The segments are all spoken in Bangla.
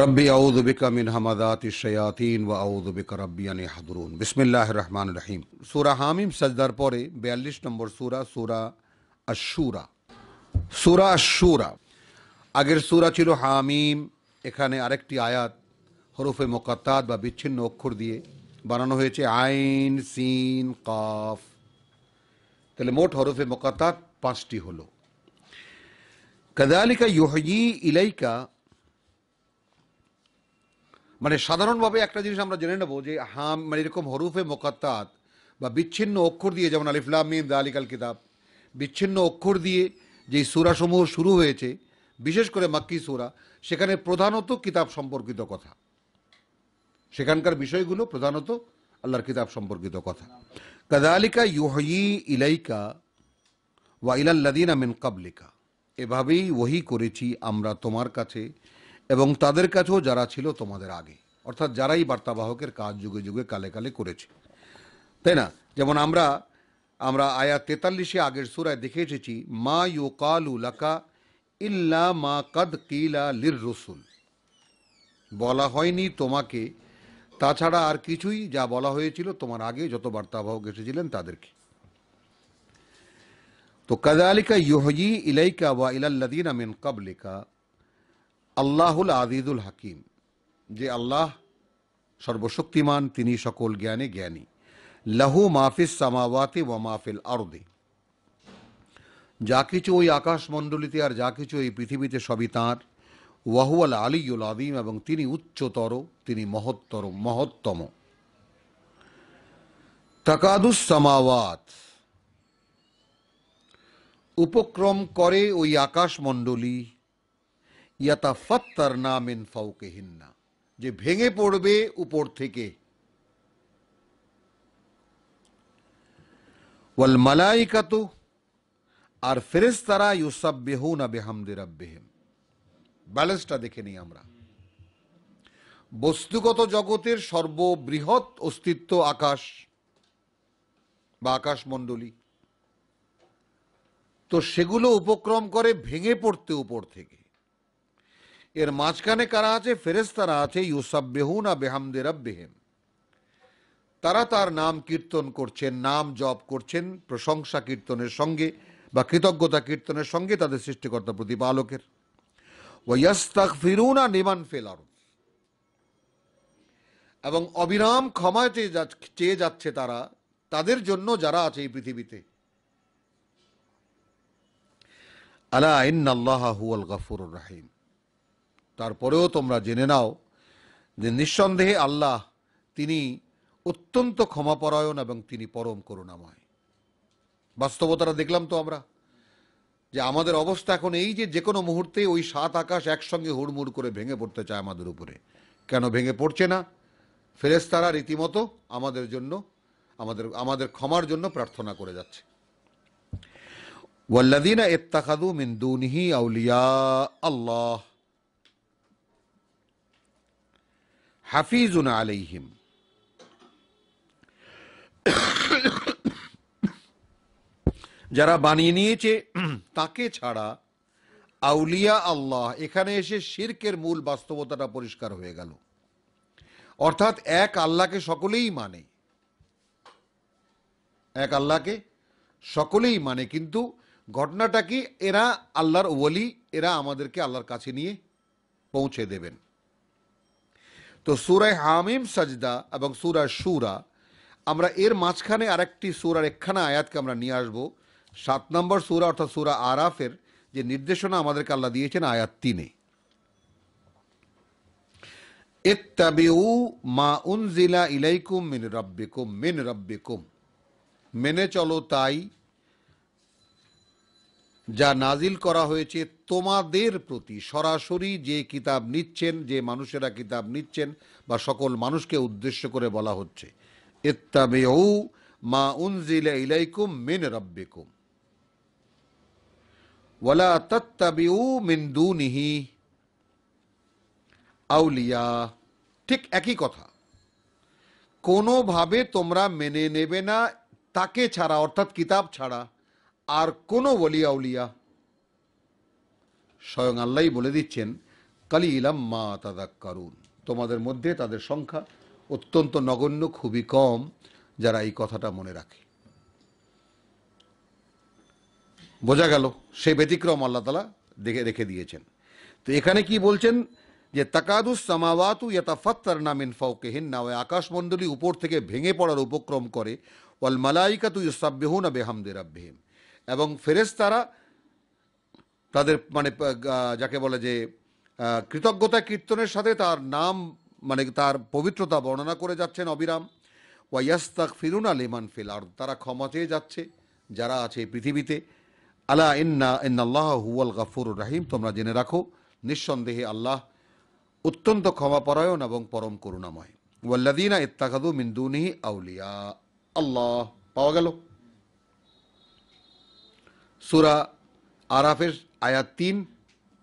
রব্বি আউদ বিকা মিন হামাদাত শয়াতিন ওয়া আউদ বিকা রব্বি আনি হাদরুন বিসমিল্লাহ রহমান রহিম সুরা হামিম সাজদার পরে বিয়াল্লিশ নম্বর সুরা সুরা আশুরা সুরা আশুরা আগের সুরা ছিল হামিম এখানে আরেকটি আয়াত হরফে মোকাত্তাত বা বিচ্ছিন্ন অক্ষর দিয়ে বানানো হয়েছে আইন সিন কাফ তাহলে মোট হরফে মোকাত্তাত পাঁচটি হলো কাদালিকা ইউহি ইলাইকা মানে সাধারণভাবে একটা জিনিস আমরা জেনে নেবো যে হাম মানে এরকম হরুফে মোকাত্তাত বা বিচ্ছিন্ন অক্ষর দিয়ে যেমন আলিফলাম মিম আলিকাল কিতাব বিচ্ছিন্ন অক্ষর দিয়ে যেই সুরাসমূহ শুরু হয়েছে বিশেষ করে মাক্কি সুরা সেখানে প্রধানত কিতাব সম্পর্কিত কথা সেখানকার বিষয়গুলো প্রধানত আল্লাহর কিতাব সম্পর্কিত কথা কাদালিকা ইউহি ইলাইকা ওয়া ইলাল্লাদিন আমিন কাবলিকা এভাবেই ওহি করেছি আমরা তোমার কাছে এবং তাদের কাছেও যারা ছিল তোমাদের আগে অর্থাৎ যারাই বার্তাবাহকের কাজ যুগে যুগে কালে কালে করেছে তাই না যেমন আমরা আমরা আয়া তেতাল্লিশে আগের সুরায় দেখে এসেছি মা কালু লাকা ইল্লা মা কাদ কিলা লির রসুল বলা হয়নি তোমাকে তাছাড়া আর কিছুই যা বলা হয়েছিল তোমার আগে যত বার্তাবাহক এসেছিলেন তাদেরকে তো আলিকা ইহজি ইলাইকা বা ইলাল্লাদিন আমিন কাবলিকা আল্লাহুল আদিদুল হাকিম যে আল্লাহ সর্বশক্তিমান তিনি সকল জ্ঞানে জ্ঞানী লাহু মাহফিস সামাওয়াতি ওয়া মাহফিল আরদে যা কিছু ওই আকাশমণ্ডলীতে আর যা কিছু ওই পৃথিবীতে সবই তাঁর ওয়াহুয়াল আলিউল আদিম এবং তিনি উচ্চতর তিনি মহত্তর মহত্তম তাকাদুস সামাওয়াত উপক্রম করে ওই আকাশমণ্ডলী যে ভেঙে পড়বে উপর থেকে ওয়াল মালাইকাতু আর ফেরেস্তারা না বিহামদি রাব্বিহিম ব্যালেন্সটা দেখে নিই আমরা বস্তুগত জগতের সর্ববৃহৎ অস্তিত্ব আকাশ বা আকাশমণ্ডলী তো সেগুলো উপক্রম করে ভেঙে পড়তে উপর থেকে এর মাঝখানে কারা আছে ফেরেস্তারা আছে ইউসাব্বেহুনা বেহামদে রব্বেহেম তারা তার নাম কীর্তন করছেন নাম জপ করছেন প্রশংসা কীর্তনের সঙ্গে বা কৃতজ্ঞতা কীর্তনের সঙ্গে তাদের সৃষ্টিকর্তা প্রতিপালকের ওয়াস্তাক ফিরুনা নিমান ফেলার এবং অবিরাম ক্ষমা চেয়ে যাচ্ছে তারা তাদের জন্য যারা আছে এই পৃথিবীতে আলা আল্লাহ হুয়াল গাফুর রাহিম তারপরেও তোমরা জেনে নাও যে নিঃসন্দেহে আল্লাহ তিনি অত্যন্ত ক্ষমাপরায়ণ এবং তিনি পরম করুণাময় বাস্তবতাটা দেখলাম তো আমরা যে আমাদের অবস্থা এখন এই যে যে কোনো মুহূর্তে ওই সাত আকাশ একসঙ্গে হুড়মুড় করে ভেঙে পড়তে চায় আমাদের উপরে কেন ভেঙে পড়ছে না ফেরেস্তারা রীতিমতো আমাদের জন্য আমাদের আমাদের ক্ষমার জন্য প্রার্থনা করে যাচ্ছে ওয়াল্লাদিনা এত্তাখাদু মিন্দুনহি আউলিয়া আল্লাহ হাফিজুন আলাইহিম যারা বানিয়ে নিয়েছে তাকে ছাড়া আউলিয়া আল্লাহ এখানে এসে শিরকের মূল বাস্তবতাটা পরিষ্কার হয়ে গেল অর্থাৎ এক আল্লাহকে সকলেই মানে এক আল্লাহকে সকলেই মানে কিন্তু ঘটনাটা কি এরা আল্লাহর ওলি এরা আমাদেরকে আল্লাহর কাছে নিয়ে পৌঁছে দেবেন তো সুরায় হামিম সাজদা এবং সুরা সুরা আমরা এর মাঝখানে আরেকটি সুরার একখানা আয়াতকে আমরা নিয়ে আসব সাত নম্বর সুরা অর্থাৎ সুরা আরাফের যে নির্দেশনা আমাদেরকে আল্লাহ দিয়েছেন আয়াত তিনে ইত্তাবিউ মা উনজিলা ইলাইকুম মিন রব্বিকুম মিন রব্বিকুম মেনে চলো তাই যা নাজিল করা হয়েছে তোমাদের প্রতি সরাসরি যে কিতাব নিচ্ছেন যে মানুষেরা কিতাব নিচ্ছেন বা সকল মানুষকে উদ্দেশ্য করে বলা হচ্ছে ইত্তামেউ মা উনজিলা ইলাইকুম মিন রব্বিকুম ওয়ালা তত্তাবিউ মিন দুনিহি আউলিয়া ঠিক একই কথা কোনোভাবে তোমরা মেনে নেবে না তাকে ছাড়া অর্থাৎ কিতাব ছাড়া আর কোনো বলিয়া উলিয়া স্বয়ং আল্লাহ বলে দিচ্ছেন কালি ইলাম মা তাদা কারুন তোমাদের মধ্যে তাদের সংখ্যা অত্যন্ত নগণ্য খুবই কম যারা এই কথাটা মনে রাখে বোঝা গেল সে ব্যতিক্রম আল্লাহ তালা দেখে রেখে দিয়েছেন তো এখানে কি বলছেন যে তাকাদুস সামাওয়াতু ইয়াতাফাত্তার নামিন ফাউকেহিন না ওই আকাশমণ্ডলী উপর থেকে ভেঙে পড়ার উপক্রম করে ওয়াল মালাইকা তুই মালাইকাতু ইসাব্বেহুনা বেহামদে রাব্বেহিম এবং ফেরেস্তারা তাদের মানে যাকে বলে যে কৃতজ্ঞতা কীর্তনের সাথে তার নাম মানে তার পবিত্রতা বর্ণনা করে যাচ্ছেন অবিরাম ওয়াইয়াস্তাক ফিরুন আলিমান ফিল আর তারা ক্ষমা চেয়ে যাচ্ছে যারা আছে পৃথিবীতে আলা ইন্না ইন্নাল্লাহ হুয়াল গাফুর রাহিম তোমরা জেনে রাখো নিঃসন্দেহে আল্লাহ অত্যন্ত ক্ষমাপরায়ণ এবং পরম করুণাময় ওয়াল্লাদিনা ইত্তাকাদু মিন্দুনি আউলিয়া আল্লাহ পাওয়া গেল সুরা আরাফের আয়াত তিন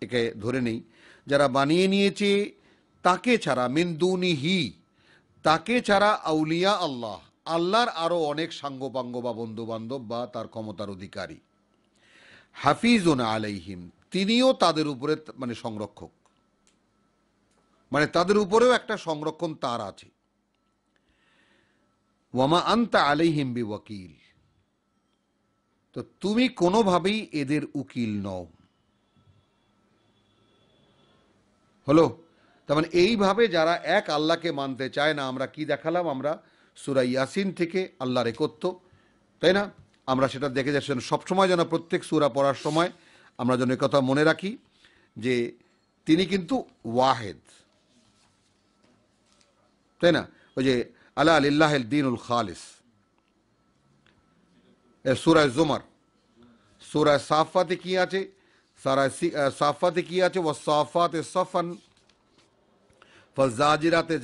একে ধরে নেই যারা বানিয়ে নিয়েছে তাকে ছাড়া মিন্দুনি হি তাকে ছাড়া আউলিয়া আল্লাহ আল্লাহর আরও অনেক সাঙ্গপাঙ্গ বা বন্ধুবান্ধব বা তার ক্ষমতার অধিকারী হাফিজুন আলাইহিম তিনিও তাদের উপরে মানে সংরক্ষক মানে তাদের উপরেও একটা সংরক্ষণ তার আছে ওয়ামা আন্তা আলাইহিম বি ওয়াকিল তো তুমি কোনোভাবেই এদের উকিল নও হলো তার মানে এইভাবে যারা এক আল্লাহকে মানতে চায় না আমরা কি দেখালাম আমরা সুরা ইয়াসিন থেকে আল্লাহর একত্ব তাই না আমরা সেটা দেখে যাচ্ছি সবসময় যেন প্রত্যেক সুরা পড়ার সময় আমরা যেন কথা মনে রাখি যে তিনি কিন্তু ওয়াহেদ তাই না ওই যে আল্লাহ আলিল্লাহ দিনুল খালিস সুরায় জোমার সুরায় সাফাতে কি আছে সারা সাফাতে কি আছে ও সাফাতে সফন ফজাজিরাতে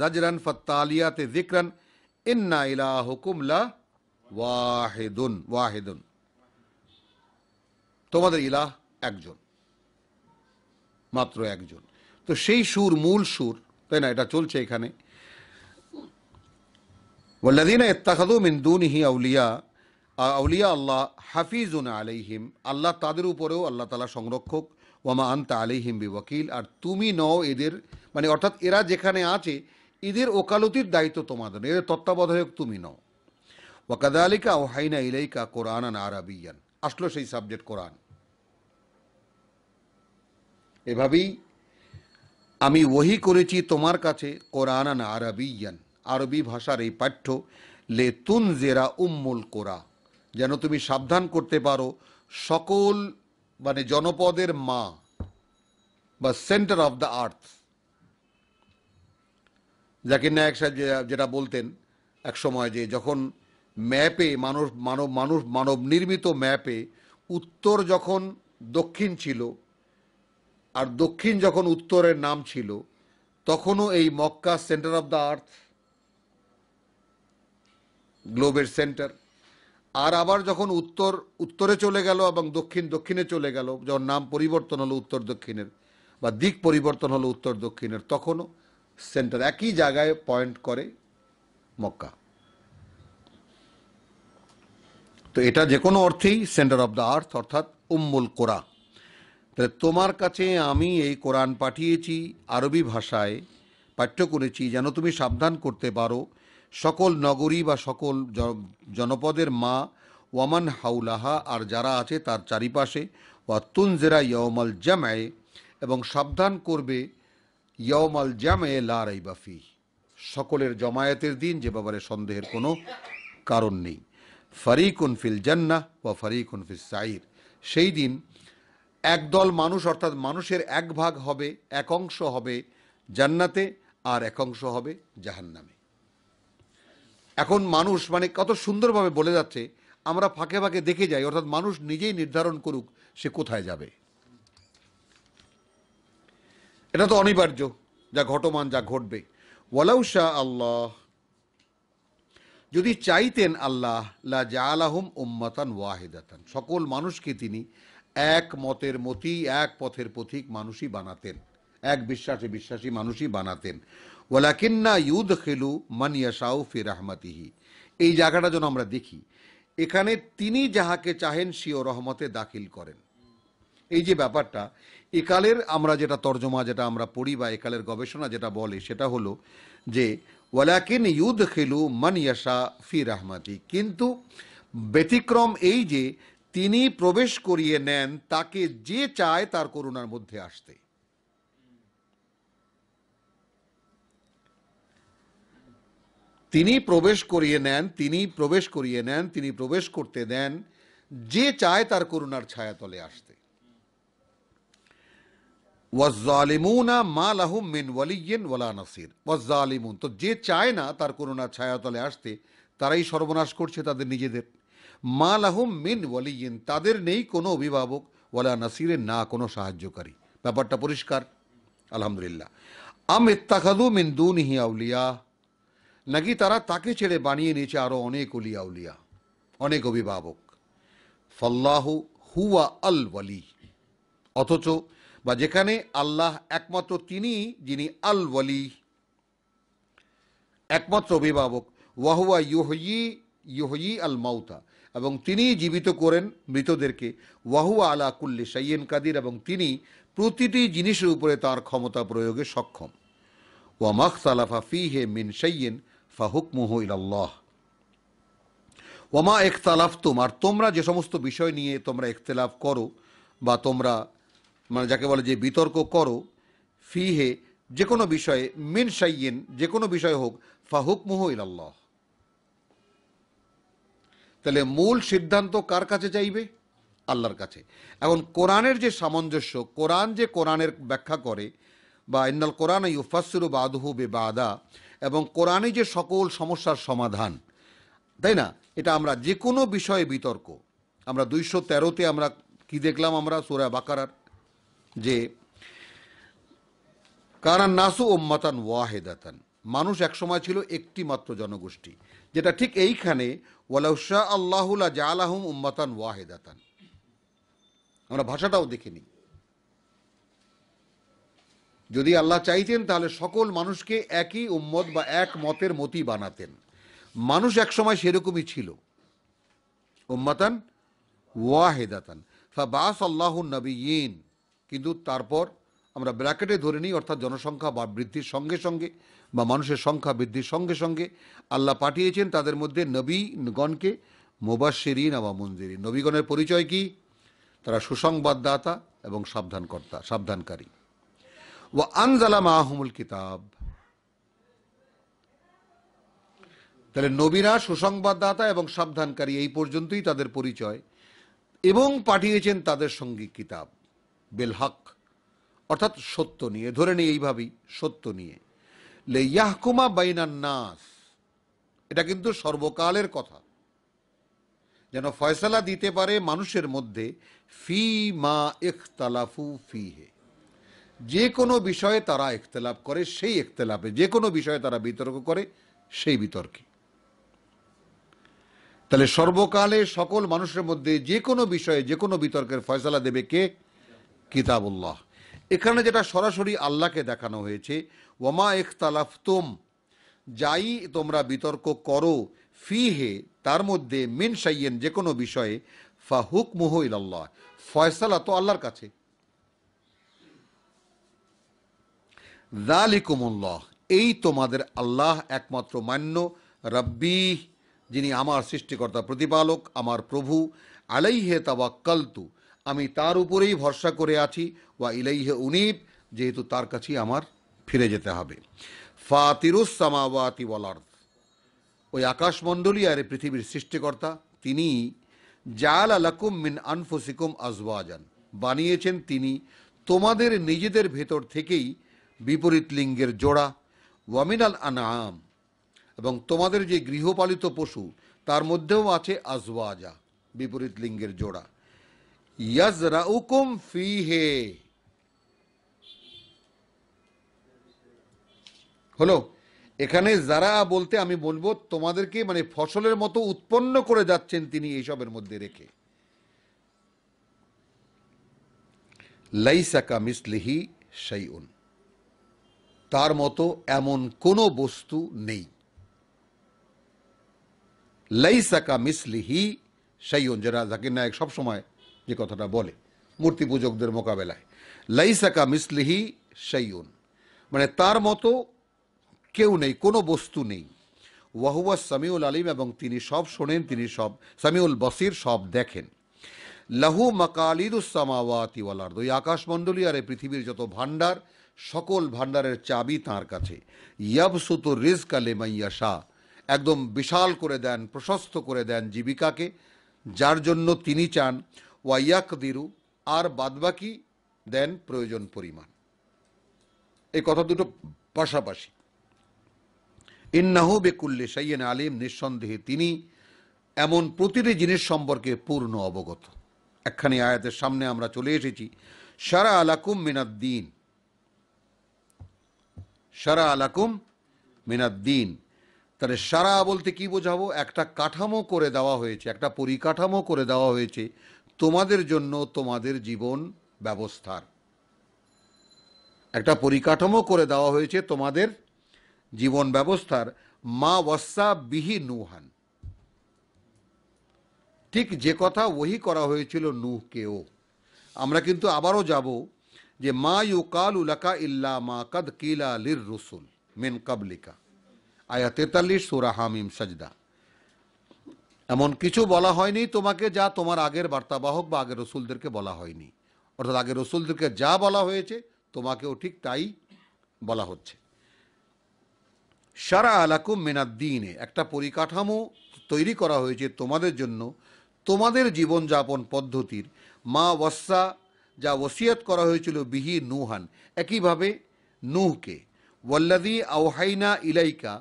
জজরন ফতালিয়াতে জিক্রন ইন্না ইলা হুকুমলা ওয়াহেদুন ওয়াহেদুন তোমাদের ইলাহ একজন মাত্র একজন তো সেই সুর মূল সুর তাই না এটা চলছে এখানে ওয়াল্লাদিনা ইত্তাখাদু মিন দুনিহি আউলিয়া আউলিয়া আল্লাহ হাফিজুন আলাইহিম আল্লাহ তাদের উপরেও আল্লাহ তালা সংরক্ষক ওয়ামা আন্তা আলাইহিম বিওয়াকিল আর তুমি নও এদের মানে অর্থাৎ এরা যেখানে আছে এদের ওকালতির দায়িত্ব তোমাদের এদের তত্ত্বাবধায়ক তুমি নও ওয়াকাদালিকা ও হাইনা ইলাইকা কোরআন আন আরবিয়ান আসলো সেই সাবজেক্ট কোরআন এভাবেই আমি ওহি করেছি তোমার কাছে কোরআন আন আরবি ভাষার এই পাঠ্য লে তুন জেরা উম্মুল কোরা যেন তুমি সাবধান করতে পারো সকল মানে জনপদের মা বা centre of the earth Zakir Naik সাহেব যেটা বলতেন এক সময় যে যখন ম্যাপে মানুষ মানব মানুষ মানব নির্মিত ম্যাপে উত্তর যখন দক্ষিণ ছিল আর দক্ষিণ যখন উত্তরের নাম ছিল তখনও এই Mecca centre of the earth গ্লোবের সেন্টার আর আবার যখন উত্তর উত্তরে চলে গেল এবং দক্ষিণ দক্ষিণে চলে গেল যখন নাম পরিবর্তন হলো উত্তর দক্ষিণের বা দিক পরিবর্তন হলো উত্তর দক্ষিণের তখনও সেন্টার একই জায়গায় পয়েন্ট করে মক্কা তো এটা যে কোনো অর্থেই সেন্টার অব দ্য আর্থ অর্থাৎ উম্মুল কোরা তাহলে তোমার কাছে আমি এই কোরআন পাঠিয়েছি আরবি ভাষায় পাঠ্য করেছি যেন তুমি সাবধান করতে পারো সকল নগরী বা সকল জনপদের মা ওয়ামান হাউলাহা আর যারা আছে তার চারিপাশে বা তুনজেরা ইয়মাল জামায়ে এবং সাবধান করবে ইয়মাল জামায়ে লারাই বাফি সকলের জমায়েতের দিন যে ব্যাপারে সন্দেহের কোনো কারণ নেই ফারিকুন ফিল জান্না বা ফারিকুন ফিল সাইর সেই দিন একদল মানুষ অর্থাৎ মানুষের এক ভাগ হবে এক অংশ হবে জান্নাতে আর এক অংশ হবে জাহান্নামে এখন মানুষ মানে কত সুন্দরভাবে বলে যাচ্ছে আমরা ফাঁকে ফাঁকে দেখে যাই অর্থাৎ মানুষ নিজেই নির্ধারণ করুক সে কোথায় যাবে এটা তো অনিবার্য যা ঘটমান যা ঘটবে ওয়ালাউ আল্লাহ যদি চাইতেন আল্লাহ লা জালাহুম উম্মাতান ওয়াহেদাতান সকল মানুষকে তিনি এক মতের মতি এক পথের পথিক মানুষই বানাতেন এক বিশ্বাসে বিশ্বাসী মানুষই বানাতেন ওয়ালাকিন্না ইউদ খেলু মানিয়া সাউফি রাহমাতিহি এই জায়গাটা যেন আমরা দেখি এখানে তিনি যাহাকে চাহেন ও রহমতে দাখিল করেন এই যে ব্যাপারটা একালের আমরা যেটা তর্জমা যেটা আমরা পড়ি বা একালের গবেষণা যেটা বলে সেটা হলো যে ওয়ালাকিন ইউদ খেলু মানিয়াশা ফি রাহমাতি কিন্তু ব্যতিক্রম এই যে তিনি প্রবেশ করিয়ে নেন তাকে যে চায় তার করুণার মধ্যে আসতে তিনি প্রবেশ করিয়ে নেন তিনি প্রবেশ করিয়ে নেন তিনি প্রবেশ করতে দেন যে চায় তার করুণার ছায়াতলে আসতে মা মিন ওয়ালিয়েন ওয়ালা নাসির তো যে চায় না তার করুণার ছায়াতলে আসতে তারাই সর্বনাশ করছে তাদের নিজেদের মা লাহুম মিন ওয়ালিয়েন তাদের নেই কোনো অভিভাবক ওয়ালা নাসিরের না কোনো সাহায্যকারী ব্যাপারটা পরিষ্কার আলহামদুলিল্লাহ আম ইত্তাখাদু মিন দুনিহি নাকি তারা তাকে ছেড়ে বানিয়ে নিয়েছে আরো অনেক উলিয়া উলিয়া অনেক অভিভাবক ফল্লাহ হুয়া আল ওয়ালি অথচ বা যেখানে আল্লাহ একমাত্র তিনি যিনি আল ওয়ালি একমাত্র অভিভাবক ওয়াহুয়া ইউহয়ি ইউহয়ি আল মাউতা এবং তিনি জীবিত করেন মৃতদেরকে ওয়াহুয়া আলা কুল্লি সাইয়েন কাদির এবং তিনি প্রতিটি জিনিসের উপরে তার ক্ষমতা প্রয়োগে সক্ষম ওয়া মাখসালাফা ফিহে ফি হে মিন সাইয়েন ফাহুকমুহ ইলাল্লাহ ওমা একতালাফ তোমার তোমরা যে সমস্ত বিষয় নিয়ে তোমরা একতলাফ করো বা তোমরা মানে যাকে বলে যে বিতর্ক করো ফিহে যে কোনো বিষয়ে মিন সাইয়েন যে কোনো বিষয় হোক ফাহুকমুহ ইলাল্লাহ তাহলে মূল সিদ্ধান্ত কার কাছে চাইবে আল্লাহর কাছে এখন কোরআনের যে সামঞ্জস্য কোরআন যে কোরআনের ব্যাখ্যা করে বা ইন্নাল কোরআন ইউফাসিরু বাদহু বে বাদা এবং কোরআনে যে সকল সমস্যার সমাধান তাই না এটা আমরা যে কোনো বিষয়ে বিতর্ক আমরা দুইশো তেরোতে আমরা কি দেখলাম আমরা সোরা বাকারার যে কারান নাসু মাতান ওয়াহেদাতান মানুষ একসময় ছিল একটি মাত্র জনগোষ্ঠী যেটা ঠিক এইখানে ওয়ালাউসা আল্লাহুল্লা জা আলাহম উম্মাতান ওয়াহেদাতান আমরা ভাষাটাও দেখে নিই যদি আল্লাহ চাইতেন তাহলে সকল মানুষকে একই উম্মত বা এক মতের মতি বানাতেন মানুষ একসময় সেরকমই ছিল উম্মাতান ওয়াহেদাতান ফাবাস আল্লাহ নবীন কিন্তু তারপর আমরা ব্র্যাকেটে ধরে নিই অর্থাৎ জনসংখ্যা বা বৃদ্ধির সঙ্গে সঙ্গে বা মানুষের সংখ্যা বৃদ্ধির সঙ্গে সঙ্গে আল্লাহ পাঠিয়েছেন তাদের মধ্যে নবীগণকে মোবাসেরিন আবা মঞ্জিরিন নবীগণের পরিচয় কি তারা সুসংবাদদাতা এবং সাবধানকর্তা সাবধানকারী কিতাব তাহলে নবীরা সুসংবাদদাতা এবং সাবধানকারী এই পর্যন্তই তাদের পরিচয় এবং পাঠিয়েছেন তাদের সঙ্গী কিতাব বেলহাক অর্থাৎ সত্য নিয়ে ধরে নিয়ে এইভাবেই সত্য নিয়ে লেয়াহকুমা ইয়াহকুমা বাইনান নাস এটা কিন্তু সর্বকালের কথা যেন ফয়সলা দিতে পারে মানুষের মধ্যে ফি মা ইখতালাফু ফি হে যে কোনো বিষয়ে তারা ইখতলাপ করে সেই ইখতলাপে যে কোনো বিষয়ে তারা বিতর্ক করে সেই বিতর্কে তাহলে সর্বকালে সকল মানুষের মধ্যে যে কোনো বিষয়ে যে কোনো বিতর্কের ফয়সলা দেবে কে কিতাবুল্লাহ এখানে যেটা সরাসরি আল্লাহকে দেখানো হয়েছে ওমা তুম যাই তোমরা বিতর্ক করো ফি হে তার মধ্যে মিন সাইয়েন যে কোনো বিষয়ে ফাহুক মুহ ইল্লাহ ফয়সালা তো আল্লাহর কাছে দালিকুমুল্লাহ এই তোমাদের আল্লাহ একমাত্র মান্য রব্বি যিনি আমার সৃষ্টিকর্তা প্রতিপালক আমার প্রভু আলাইহে তাবাক্কালতু আমি তার উপরেই ভরসা করে আছি ওয়া ইলাইহে উনিব যেহেতু তার কাছেই আমার ফিরে যেতে হবে ফাতিরুসামাওয়াতি ওয়াল আর্দ ওই আকাশমণ্ডলী আর পৃথিবীর সৃষ্টিকর্তা তিনি জাল আলাকুম মিন আনফুসিকুম আজওয়াজান বানিয়েছেন তিনি তোমাদের নিজেদের ভেতর থেকেই বিপরীত লিঙ্গের জোড়া ওয়ামিনাল আনাম এবং তোমাদের যে গৃহপালিত পশু তার মধ্যেও আছে আজওয়াজা বিপরীত লিঙ্গের জোড়া ইয়াজরাউকুম ফি হে হলো এখানে যারা বলতে আমি বলবো তোমাদেরকে মানে ফসলের মতো উৎপন্ন করে যাচ্ছেন তিনি এইসবের মধ্যে রেখে লাইসাকা মিসলিহি শাইউন তার মতো এমন কোনো বস্তু নেই লাইসাকা মিসলিহি সাইয়ন যারা জাকির নায়ক সবসময় যে কথাটা বলে মূর্তি পূজকদের মোকাবেলায় লাইসাকা মিসলিহি সাইয়ন মানে তার মতো কেউ নেই কোনো বস্তু নেই ওয়াহুয়া সামিউল আলিম এবং তিনি সব শোনেন তিনি সব সামিউল বসির সব দেখেন লাহু মাকালিদুসামাওয়াতি ওয়ালার্দ ওই আকাশমণ্ডলী আর এই পৃথিবীর যত ভাণ্ডার সকল ভাণ্ডারের চাবি তাঁর কাছে ইয়াবসুত রিজ কালে মাইয়া শাহ একদম বিশাল করে দেন প্রশস্ত করে দেন জীবিকাকে যার জন্য তিনি চান ওয়াইয়াক দিরু আর বাদবাকি দেন প্রয়োজন পরিমাণ এই কথা দুটো পাশাপাশি ইন্নাহু বেকুল্লে সাইয়েন আলিম নিঃসন্দেহে তিনি এমন প্রতিটি জিনিস সম্পর্কে পূর্ণ অবগত একখানি আয়াতের সামনে আমরা চলে এসেছি সারা আলাকুম মিনাদ্দিন সারা আলাকুম মিনাদ্দিন তাহলে সারা বলতে কি বোঝাবো একটা কাঠামো করে দেওয়া হয়েছে একটা পরিকাঠামো করে দেওয়া হয়েছে তোমাদের জন্য তোমাদের জীবন ব্যবস্থার একটা পরিকাঠামো করে দেওয়া হয়েছে তোমাদের জীবন ব্যবস্থার মা ওয়াসা বিহি নুহান ঠিক যে কথা ওহি করা হয়েছিল নুহকেও আমরা কিন্তু আবারও যাব যে মা ইউকাল উলাকা ইল্লা মা কদ কিলা লির রসুল মিন কাবলিকা আয়া তেতাল্লিশ সুরা হামিম সাজদা এমন কিছু বলা হয়নি তোমাকে যা তোমার আগের বার্তাবাহক বা আগের রসুলদেরকে বলা হয়নি অর্থাৎ আগের রসুলদেরকে যা বলা হয়েছে তোমাকেও ঠিক তাই বলা হচ্ছে সারা আলাকুম মেনাদ্দিনে একটা পরিকাঠামো তৈরি করা হয়েছে তোমাদের জন্য তোমাদের জীবনযাপন পদ্ধতির মা ওয়াসা যা ওসিয়ত করা হয়েছিল বিহি নুহান একইভাবে নুহকে ওয়াল্লাদি আওহাইনা ইলাইকা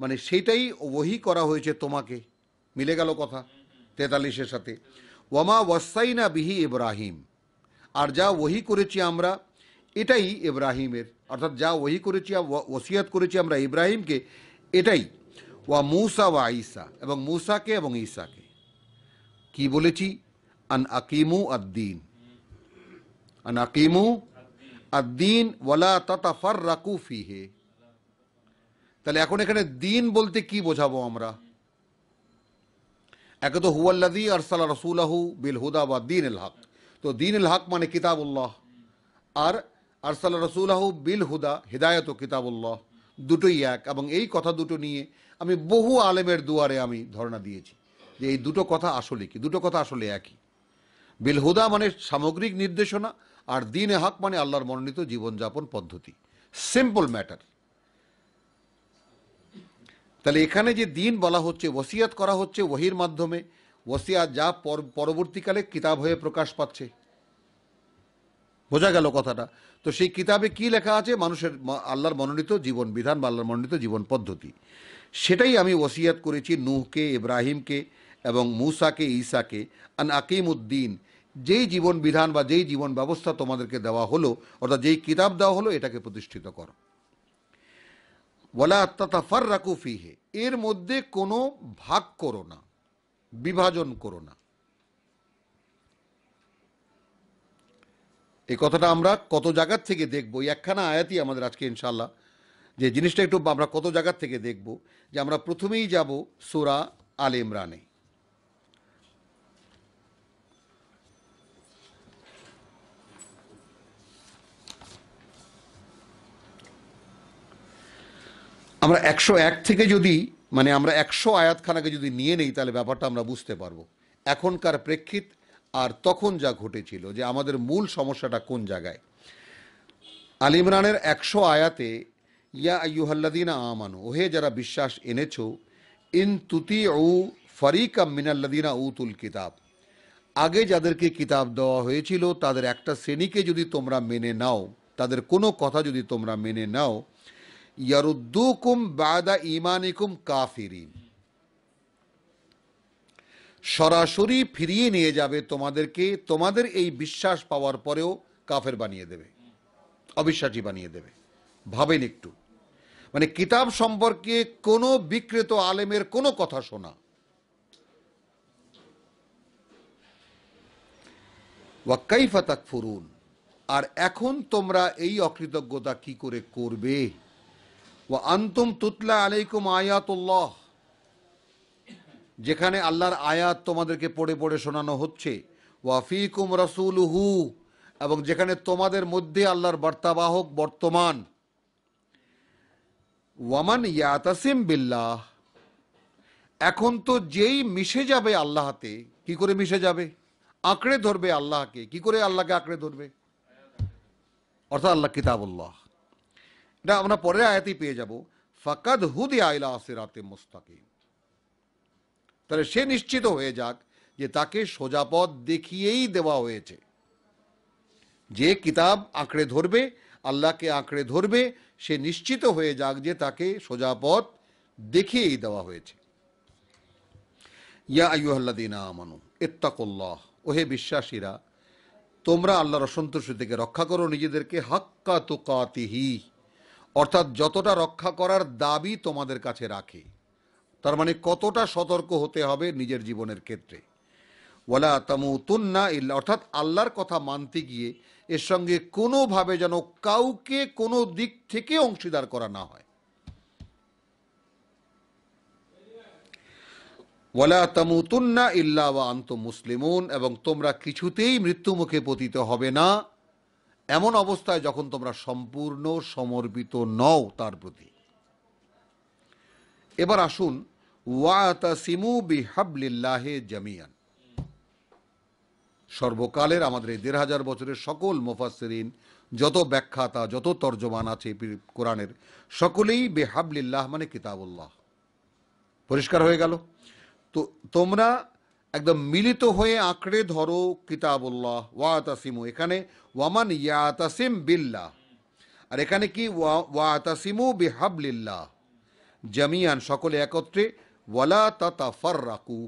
মানে সেটাই ওহি করা হয়েছে তোমাকে মিলে গেল কথা তেতাল্লিশের সাথে ওয়ামা ওয়াসাইনা বিহি ইব্রাহিম আর যা ওহি করেছি আমরা এটাই ইব্রাহিমের অর্থাৎ যা ওহি করেছি ওসিয়াত করেছি আমরা ইব্রাহিমকে এটাই ওয়া মূসা ওয়া ঈসা এবং মূসাকে এবং ঈসাকে কি বলেছি আন আকিমু আদ্দিন আনাকিমু আদিন ওয়ালা তাতাফার রাকু ফিহে তাহলে এখন এখানে দিন বলতে কি বোঝাবো আমরা একে তো হুয়াল্লাদি আরসাল রসুলাহু বিল হুদা বা দিন এল হক তো দিন এল হক মানে কিতাবুল্লাহ আর আরসাল রসুলাহু বিল হুদা হিদায়ত ও কিতাবুল্লাহ দুটোই এক এবং এই কথা দুটো নিয়ে আমি বহু আলেমের দুয়ারে আমি ধর্ণা দিয়েছি যে এই দুটো কথা আসলে কি দুটো কথা আসলে একই বিলহুদা মানে সামগ্রিক নির্দেশনা আর দিনে হক মানে আল্লাহর মনোনীত জীবনযাপন পদ্ধতি সিম্পল ম্যাটার তাহলে এখানে যে দিন বলা হচ্ছে ওসিয়াত করা হচ্ছে ওহির মাধ্যমে ওসিয়াত যা পরবর্তীকালে কিতাব হয়ে প্রকাশ পাচ্ছে বোঝা গেল কথাটা তো সেই কিতাবে কি লেখা আছে মানুষের আল্লাহর মনোনীত জীবন বিধান বা আল্লাহর মনোনীত জীবন পদ্ধতি সেটাই আমি ওসিয়াত করেছি নুহকে ইব্রাহিমকে এবং মুসাকে ঈসাকে আন আকিম উদ্দিন যেই জীবন বিধান বা যেই জীবন ব্যবস্থা তোমাদেরকে দেওয়া হলো অর্থাৎ যেই কিতাব দেওয়া হলো এটাকে প্রতিষ্ঠিত করো বলা আত্মাতাফার রাখু ফিহে এর মধ্যে কোনো ভাগ করো না বিভাজন করো না এই কথাটা আমরা কত জায়গার থেকে দেখবো একখানা আয়াতই আমাদের আজকে ইনশাল্লাহ যে জিনিসটা একটু আমরা কত জায়গার থেকে দেখব যে আমরা প্রথমেই যাব সোরা আল ইমরানে আমরা একশো এক থেকে যদি মানে আমরা একশো আয়াতখানাকে যদি নিয়ে নেই তাহলে ব্যাপারটা আমরা বুঝতে পারবো এখনকার প্রেক্ষিত আর তখন যা ঘটেছিল যে আমাদের মূল সমস্যাটা কোন জায়গায় আল ইমরানের একশো আয়াতে ইয়া আয়ুহাল্লাদিনা আমানু ওহে যারা বিশ্বাস এনেছো ইন তুতি ও আ মিনাল্লাদিনা উতুল কিতাব আগে যাদেরকে কিতাব দেওয়া হয়েছিল তাদের একটা শ্রেণীকে যদি তোমরা মেনে নাও তাদের কোনো কথা যদি তোমরা মেনে নাও ইয়ারুদ্দুকুম বাদা ইমানিকুম কাফিরিন সরাসরি ফিরিয়ে নিয়ে যাবে তোমাদেরকে তোমাদের এই বিশ্বাস পাওয়ার পরেও কাফের বানিয়ে দেবে অবিশ্বাসী বানিয়ে দেবে ভাবেন একটু মানে কিতাব সম্পর্কে কোনো বিকৃত আলেমের কোনো কথা শোনা ওয়াক্কাইফা তাক ফুরুন আর এখন তোমরা এই অকৃতজ্ঞতা কি করে করবে আন্তুম তুতলা আলাইকুম আয়াতুল্লাহ যেখানে আল্লাহর আয়াত তোমাদেরকে পড়ে পড়ে শোনানো হচ্ছে ওয়াফিকুম রসুল হু এবং যেখানে তোমাদের মধ্যে আল্লাহর বার্তাবাহক বর্তমান ওয়ামান ইয়াতাসিম বিল্লাহ এখন তো যেই মিশে যাবে আল্লাহতে কি করে মিশে যাবে আঁকড়ে ধরবে আল্লাহকে কি করে আল্লাহকে আঁকড়ে ধরবে অর্থাৎ আল্লাহ কিতাবুল্লাহ এটা আমরা পরের আয়াতেই পেয়ে যাব ফাকাদ হুদি আইলা আসিরাতে মোস্তাকিম তাহলে সে নিশ্চিত হয়ে যাক যে তাকে সোজাপথ দেখিয়েই দেওয়া হয়েছে যে কিতাব আঁকড়ে ধরবে আল্লাহকে আঁকড়ে ধরবে সে নিশ্চিত হয়ে যাক যে তাকে সোজাপথ দেখিয়েই দেওয়া হয়েছে ইয়া আয়ুহাল্লাদিনা আমানু এত্তাকল্লাহ ওহে বিশ্বাসীরা তোমরা আল্লাহর অসন্তুষ্টি থেকে রক্ষা করো নিজেদেরকে হাক্কা তোকাতিহি অর্থাৎ যতটা রক্ষা করার দাবি তোমাদের কাছে রাখে তার মানে কতটা সতর্ক হতে হবে নিজের জীবনের ক্ষেত্রে ওয়ালা তামুতুন্না ইল্লা অর্থাৎ আল্লাহর কথা মানতে গিয়ে এর সঙ্গে কোনোভাবে যেন কাউকে কোনো দিক থেকে অংশীদার করা না হয় ওয়ালা তামুতুন্না ইল্লা বা আন্ত মুসলিমুন এবং তোমরা কিছুতেই মৃত্যুমুখে পতিত হবে না এমন অবস্থায় যখন তোমরা সম্পূর্ণ সমর্পিত নও তার প্রতি এবার আসুন জামিয়ান সর্বকালের আমাদের এই দেড় হাজার বছরের সকল মোফাসরিন যত ব্যাখ্যাতা যত তর্জমান আছে কোরআনের সকলেই বেহাবলিল্লাহ মানে কিতাবুল্লাহ পরিষ্কার হয়ে গেল তো তোমরা একদম মিলিত হয়ে আঁকড়ে ধরো কিতাবুল্লাহ ওয়াতাসিমু এখানে ওয়ামান ইয়াতাসিম বিল্লাহ আর এখানে কি ওয়াতাসিমু বিহাবলিল্লাহ জামিয়ান সকলে একত্রে ওয়ালা তাতাফার রাকু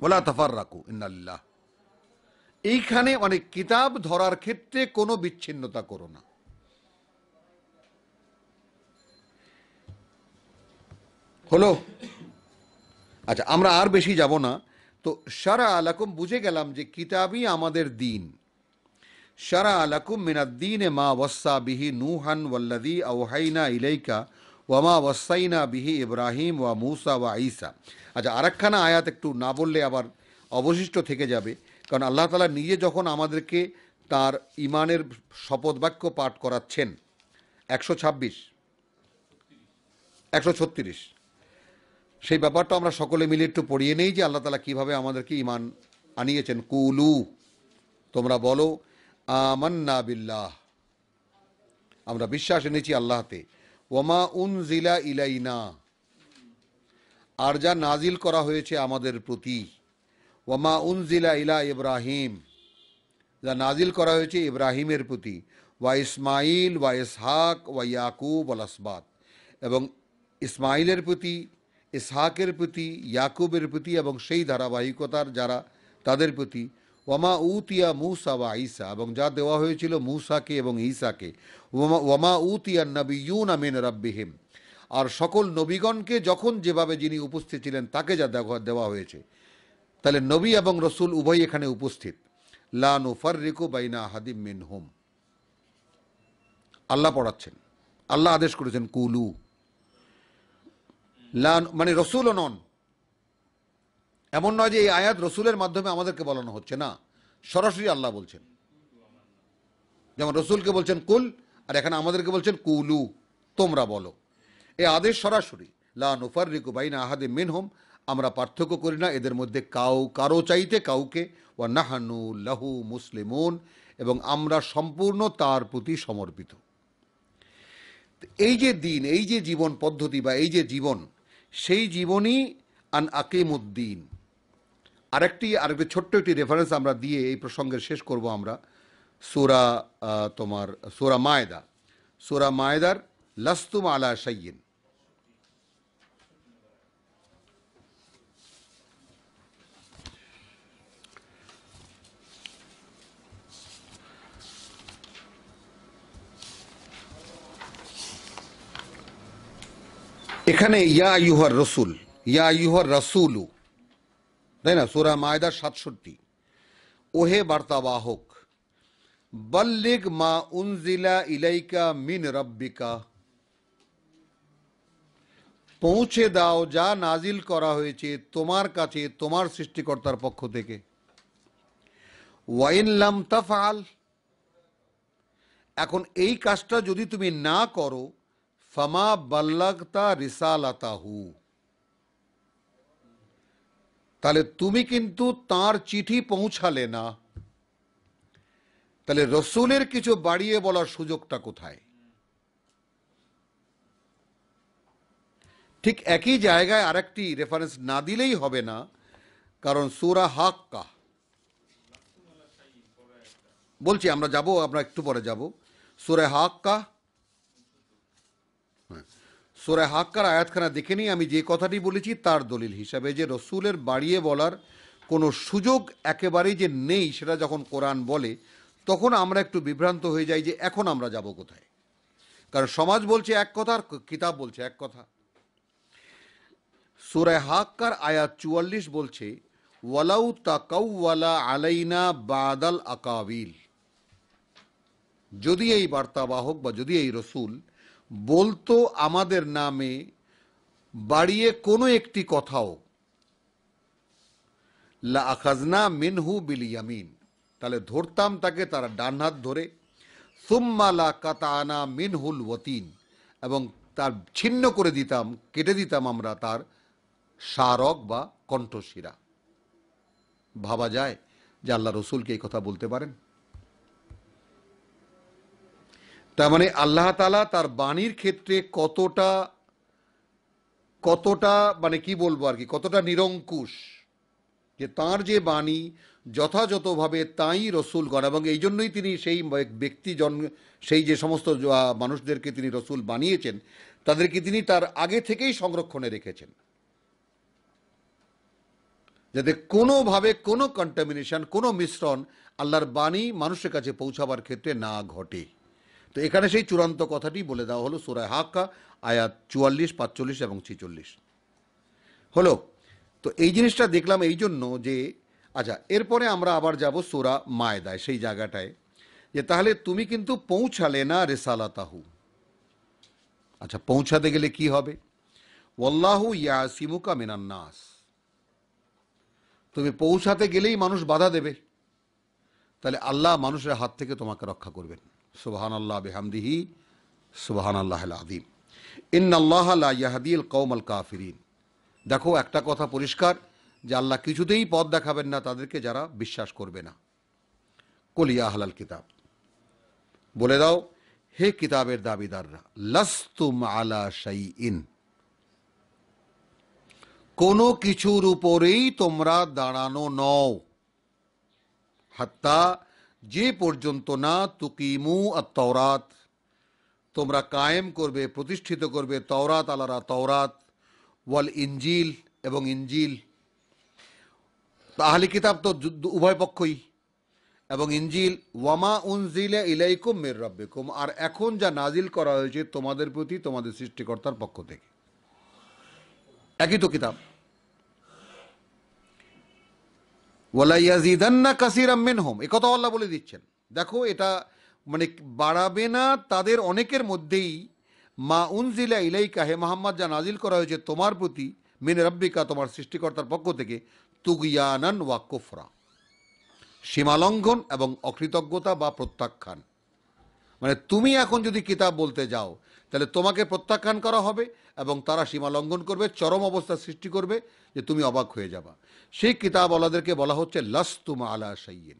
ওয়ালা তাফার রাকু ইন্নাল্লাহ এইখানে অনেক কিতাব ধরার ক্ষেত্রে কোনো বিচ্ছিন্নতা করো না হলো আচ্ছা আমরা আর বেশি যাব না তো সারা আলাকুম বুঝে গেলাম যে কিতাবই আমাদের দিন সারা আলাকুম মিনাদ্দিন মা ওয়াসা বিহি নুহান ওয়াল্লাদি আউহাইনা ইলাইকা ওয়ামা ওয়াসাইনা বিহি ইব্রাহিম ওয়া মুসা ওয়া ঈসা আচ্ছা আরেকখানা আয়াত একটু না বললে আবার অবশিষ্ট থেকে যাবে কারণ আল্লাহ তালা নিজে যখন আমাদেরকে তার ইমানের শপথ বাক্য পাঠ করাচ্ছেন একশো ছাব্বিশ একশো ছত্রিশ সেই ব্যাপারটা আমরা সকলে মিলে একটু পড়িয়ে নেই যে আল্লাহ তালা কীভাবে আমাদেরকে ইমান আনিয়েছেন কুলু তোমরা বলো আমান্না বিল্লাহ আমরা বিশ্বাস এনেছি আল্লাহতে ওমা উন জিলা ইলাইনা আর যা নাজিল করা হয়েছে আমাদের প্রতি ওমা উন জিলা ইলা ইব্রাহিম যা নাজিল করা হয়েছে ইব্রাহিমের প্রতি ওয়া ইসমাইল ওয়া ইসহাক ওয়া ইয়াকুব আল আসবাদ এবং ইসমাইলের প্রতি ইসহাকের প্রতি ইয়াকুবের প্রতি এবং সেই ধারাবাহিকতার যারা তাদের প্রতি ওয়ামা উতিয়া মুসা বা ঈসা এবং যা দেওয়া হয়েছিল মুসাকে এবং ঈসাকে ওয়ামা উতিয়া নবী ইউন আমিন রাব্বিহিম আর সকল নবীগণকে যখন যেভাবে যিনি উপস্থিত ছিলেন তাকে যা দেওয়া হয়েছে তাহলে নবী এবং রসুল উভয় এখানে উপস্থিত লানু ফার্রিকু বাইনা হাদিম মিন হুম আল্লাহ পড়াচ্ছেন আল্লাহ আদেশ করেছেন কুলু লান মানে রসুলও নন এমন নয় যে এই আয়াত রসুলের মাধ্যমে আমাদেরকে বলানো হচ্ছে না সরাসরি আল্লাহ বলছেন যেমন রসুলকে বলছেন কুল আর এখানে আমাদেরকে বলছেন কুলু তোমরা বলো এ আদেশ সরাসরি লুফার রিকু বাইন আহাদে হোম আমরা পার্থক্য করি না এদের মধ্যে কাউ কারো চাইতে কাউকে ও নাহানু লাহু মুসলিমুন এবং আমরা সম্পূর্ণ তার প্রতি সমর্পিত এই যে দিন এই যে জীবন পদ্ধতি বা এই যে জীবন সেই জীবনী আন আকিম উদ্দিন আরেকটি আরেকটি ছোট্ট একটি রেফারেন্স আমরা দিয়ে এই প্রসঙ্গে শেষ করব আমরা সুরা তোমার সুরা মায়দা সুরা মায়দার লাস্তুম আলা সাইয়িন এখানে ইয়া ইউহর রসুল ইয়া ইউহর রসুলু তাই না সুরা মায়দা সাতষট্টি ওহে বার্তাবাহক বল্লিগ মা উনজিলা ইলাইকা মিন রব্বিকা পৌঁছে দাও যা নাজিল করা হয়েছে তোমার কাছে তোমার সৃষ্টিকর্তার পক্ষ থেকে ওয়াইনলাম তাফাল এখন এই কাজটা যদি তুমি না করো ফমা বাল্লাগতা রিসালাতাহু তাহলে তুমি কিন্তু তার চিঠি পৌঁছালে না তাহলে রসুলের কিছু বাড়িয়ে বলার সুযোগটা কোথায় ঠিক একই জায়গায় আরেকটি রেফারেন্স না দিলেই হবে না কারণ সুরা হাক্কা বলছি আমরা যাব আমরা একটু পরে যাব সুরে হাক্কা হ্যাঁ। সোরা হাক্কার আয়াতখানা দেখে নিই আমি যে কথাটি বলেছি তার দলিল হিসাবে যে রসুলের বাড়িয়ে বলার কোনো সুযোগ একেবারেই যে নেই সেটা যখন কোরআন বলে তখন আমরা একটু বিভ্রান্ত হয়ে যাই যে এখন আমরা যাব কোথায় কারণ সমাজ বলছে এক কথা আর কিতাব বলছে এক কথা সুরায় হাক্কার আয়াত চুয়াল্লিশ বলছে ওয়ালাউ তাকাউওয়ালা আলাইনা বাদাল আকাবিল যদি এই বার্তাবাহক বা যদি এই রসুল বলতো আমাদের নামে বাড়িয়ে কোনো একটি কথাও লা মিনহু বিল বিলিয়ামিন তাহলে ধরতাম তাকে তারা ডান হাত ধরে সুম্মা লা কাতানা মিনহুল ওয়তিন এবং তার ছিন্ন করে দিতাম কেটে দিতাম আমরা তার স্মারক বা কণ্ঠশিরা ভাবা যায় যে আল্লাহ রসুলকে এই কথা বলতে পারেন তার মানে আল্লাহ তালা তার বাণীর ক্ষেত্রে কতটা কতটা মানে কি বলবো আর কি কতটা নিরঙ্কুশ যে তার যে বাণী যথাযথভাবে রসুল রসুলগণ এবং এই জন্যই তিনি সেই ব্যক্তি জন সেই যে সমস্ত মানুষদেরকে তিনি রসুল বানিয়েছেন তাদেরকে তিনি তার আগে থেকেই সংরক্ষণে রেখেছেন যাতে কোনোভাবে কোনো কন্টামিনেশন কোনো মিশ্রণ আল্লাহর বাণী মানুষের কাছে পৌঁছাবার ক্ষেত্রে না ঘটে তো এখানে সেই চূড়ান্ত কথাটি বলে দেওয়া হলো সুরায় হাক্কা আয়াত চুয়াল্লিশ পাঁচচল্লিশ এবং ছেচল্লিশ হলো তো এই জিনিসটা দেখলাম এই জন্য যে আচ্ছা এরপরে আমরা আবার যাব সোরা মায়দায় সেই জায়গাটায় যে তাহলে তুমি কিন্তু পৌঁছালে না রেসালাতাহু আচ্ছা পৌঁছাতে গেলে কি হবে ওল্লাহু ইয়াসিমুকা মিনান্নাস তুমি পৌঁছাতে গেলেই মানুষ বাধা দেবে তাহলে আল্লাহ মানুষের হাত থেকে তোমাকে রক্ষা করবেন সুবহান আল্লাহ বেহামদিহি সুবহান আল্লাহ আদিম ইন আল্লাহ আল্লাহ ইয়াহাদিল কৌমল কাফিরিন দেখো একটা কথা পরিষ্কার যে আল্লাহ কিছুতেই পথ দেখাবেন না তাদেরকে যারা বিশ্বাস করবে না কলিয়া হালাল কিতাব বলে দাও হে কিতাবের দাবিদাররা লাস্তুম আলা শাই ইন কোনো কিছুর উপরেই তোমরা দাঁড়ানো নও হাত্তা যে পর্যন্ত না তুকিমু আর তওরাত তোমরা কায়েম করবে প্রতিষ্ঠিত করবে তওরাত আলারা তওরাত ওয়াল ইঞ্জিল এবং ইঞ্জিল আহলি কিতাব তো উভয় পক্ষই এবং ইঞ্জিল ওয়ামা উনজিলে ইলাইকুম মের রব্বেকুম আর এখন যা নাজিল করা হয়েছে তোমাদের প্রতি তোমাদের সৃষ্টিকর্তার পক্ষ থেকে একই তো কিতাব ওয়ালাইয়াজিদান্না কাসিরাম আম্মেন হোম এ কথা আল্লাহ বলে দিচ্ছেন দেখো এটা মানে বাড়াবে না তাদের অনেকের মধ্যেই মা উনজিলা ইলাইকা হে মোহাম্মদ যা নাজিল করা হয়েছে তোমার প্রতি মিন রব্বিকা তোমার সৃষ্টিকর্তার পক্ষ থেকে তুগিয়ানান ওয়া কুফরা সীমালঙ্ঘন এবং অকৃতজ্ঞতা বা প্রত্যাখ্যান মানে তুমি এখন যদি কিতাব বলতে যাও তাহলে তোমাকে প্রত্যাখ্যান করা হবে এবং তারা সীমা লঙ্ঘন করবে চরম অবস্থা সৃষ্টি করবে যে তুমি অবাক হয়ে যাবা সেই কিতাব আলাদেরকে বলা হচ্ছে লাস্তুমা আলা সাইয়েন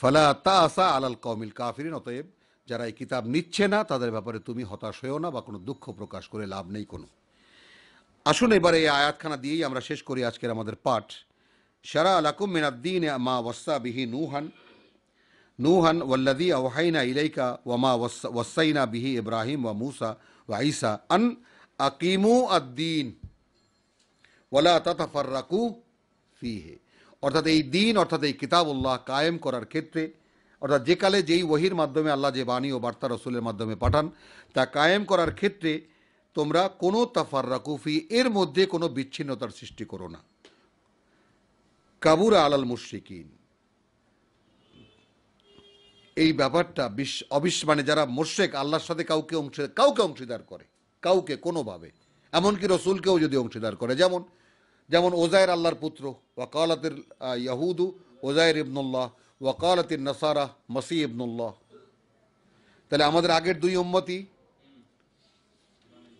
ফালা তা আসা আলাল কৌমিল কাফিরিন অতএব যারা এই কিতাব নিচ্ছে না তাদের ব্যাপারে তুমি হতাশ হয়েও না বা কোনো দুঃখ প্রকাশ করে লাভ নেই কোনো আসুন এবারে এই আয়াতখানা দিয়েই আমরা শেষ করি আজকের আমাদের পাঠ সারা আলাকুম মিনাদ্দিন মা ওয়াসা বিহি নুহান নুহান ওয়াল্লাদি ওহাইনা ইলাইকা ওয়ামা ওয়াসাইনা বিহি ইব্রাহিম ওয়া মুসা ওয়া ঈসা আন আকিমু আদ্দিন ওলা তাতাফার রাকু ফিহে অর্থাৎ এই দিন অর্থাৎ এই কিতাবুল্লাহ কায়েম করার ক্ষেত্রে অর্থাৎ যে কালে যেই ওহির মাধ্যমে আল্লাহ যে বাণী ও বার্তা রসুলের মাধ্যমে পাঠান তা কায়েম করার ক্ষেত্রে তোমরা কোনো তাফার রাকুফি এর মধ্যে কোনো বিচ্ছিন্নতার সৃষ্টি করো না কাবুরা আলাল মুশ্রিকিন এই ব্যাপারটা বিশ অবিশ মানে যারা মোর্শেক আল্লাহর সাথে কাউকে অংশীদার কাউকে অংশীদার করে কাউকে কোনোভাবে এমনকি রসুলকেও যদি অংশীদার করে যেমন যেমন ওজায়ের আল্লাহর পুত্র ওয়াকালাতের ইয়াহুদু ওজায়ের ইবনুল্লাহ ওয়াকালাতের নাসারা মসি ইবনুল্লাহ তাহলে আমাদের আগের দুই উম্মতি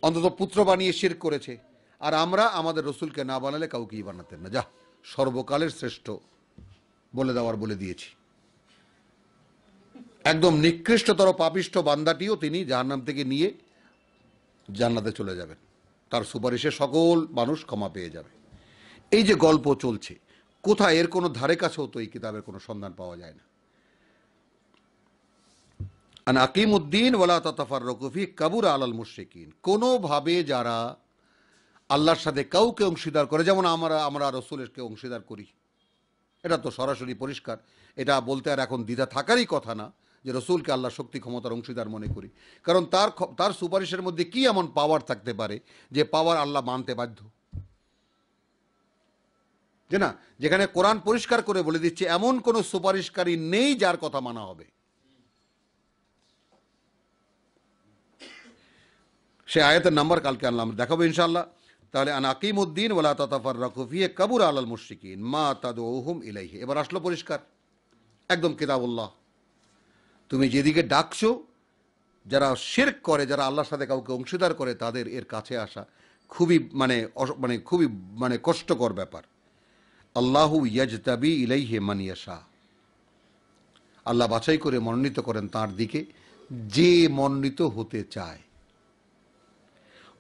অন্তত পুত্র বানিয়ে শির করেছে আর আমরা আমাদের রসুলকে না বানালে কাউকেই বানাতেন না যা সর্বকালের শ্রেষ্ঠ বলে দেওয়ার বলে দিয়েছি একদম নিকৃষ্টতর পাপিষ্ঠ বান্দাটিও তিনি জাহান্নাম থেকে নিয়ে জান্নাতে চলে যাবেন তার সুপারিশে সকল মানুষ ক্ষমা পেয়ে যাবে এই যে গল্প চলছে কোথায় এর কোনো ধারে কাছেও তো এই কিতাবের কোনো সন্ধান পাওয়া যায় না আন আকিম উদ্দিন ওলা ততাফার রকুফি কাবুর আলাল মুশিকিন কোনোভাবে যারা আল্লাহর সাথে কাউকে অংশীদার করে যেমন আমরা আমরা রসুলেরকে অংশীদার করি এটা তো সরাসরি পরিষ্কার এটা বলতে আর এখন দ্বিধা থাকারই কথা না যে রসুলকে আল্লাহ শক্তি ক্ষমতার অংশীদার মনে করি কারণ তার তার সুপারিশের মধ্যে কি এমন পাওয়ার থাকতে পারে যে পাওয়ার আল্লাহ মানতে বাধ্য যে না যেখানে কোরআন পরিষ্কার করে বলে দিচ্ছে এমন কোনো সুপারিশকারী নেই যার কথা মানা হবে সে আয়াতের নাম্বার কালকে আনলাম দেখাবো ইনশাল্লাহ তাহলে আনাকিম উদ্দিন ওলা তাতাফার রাকুফিয়ে কাবুর আলাল মুশিকিন মা তাদ ওহুম ইলাইহি এবার আসলো পরিষ্কার একদম কেতাবুল্লাহ তুমি যেদিকে ডাকছো যারা শেরক করে যারা আল্লাহর সাথে কাউকে অংশীদার করে তাদের এর কাছে আসা খুবই মানে মানে খুবই মানে কষ্টকর ব্যাপার আল্লাহু ইয়াজতাবি ইলাইহে মানিয়াশা আল্লাহ বাছাই করে মনোনীত করেন তার দিকে যে মনোনীত হতে চায়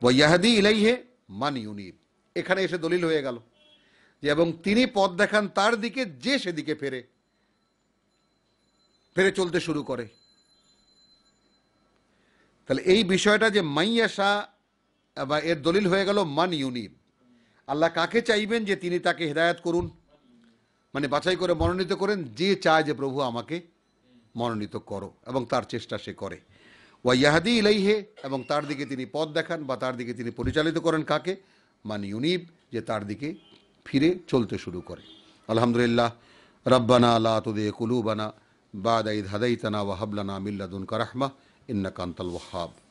ওয়াহাদি ইলাইহে মান ইউনিব এখানে এসে দলিল হয়ে গেল এবং তিনি পথ দেখান তার দিকে যে সেদিকে ফেরে ফেরে চলতে শুরু করে তাহলে এই বিষয়টা যে মাইয়াশা বা এর দলিল হয়ে গেল মান ইউনিব আল্লাহ কাকে চাইবেন যে তিনি তাকে হেদায়ত করুন মানে বাছাই করে মনোনীত করেন যে চায় যে প্রভু আমাকে মনোনীত করো এবং তার চেষ্টা সে করে ওয়া ইয়াহাদি ইলাইহে এবং তার দিকে তিনি পথ দেখান বা তার দিকে তিনি পরিচালিত করেন কাকে মান ইউনিব যে তার দিকে ফিরে চলতে শুরু করে আলহামদুলিল্লাহ রব্বানা আল্লাহ তুদে কুলুবানা বাদ ঈদ হাদাইতানা ওয়াহাবলানা মিল্লাদুন কারাহমা ইন্না কান্তাল ওয়াহাব